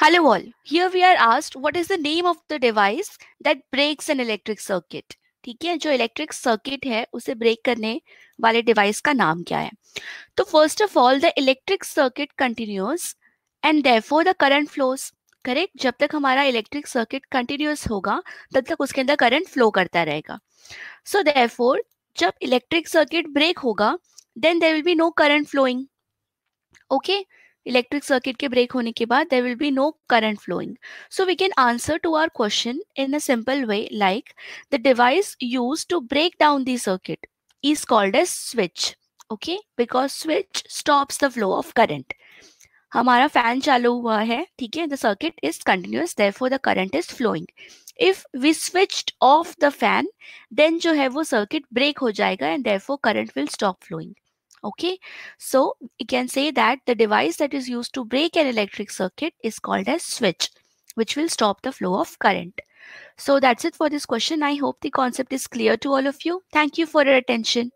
Hello all. Here we are asked what is the name of the device that breaks an electric circuit. ठीक है जो electric circuit है उसे break करने वाले डिवाइस का नाम क्या है तो first of all the electric circuit continuous and therefore the current flows correct जब तक हमारा इलेक्ट्रिक सर्किट कंटिन्यूस होगा तब तक उसके अंदर करंट फ्लो करता रहेगा सो देयरफॉर जब इलेक्ट्रिक सर्किट ब्रेक होगा then there will be no current flowing okay okay? electric circuit ke break hone ke baad there will be no current flowing so we can answer to our question in a simple way like the device used to break down the circuit is called as switch okay because switch stops the flow of current हमारा fan चालू हुआ है ठीक है the circuit is continuous therefore the current is flowing if we switched off the fan then जो है वो circuit break हो जाएगा and therefore current will stop flowing Okay, so we can say that the device that is used to break an electric circuit is called as switch, which will stop the flow of current. So that's it for this question. I hope the concept is clear to all of you. Thank you for your attention.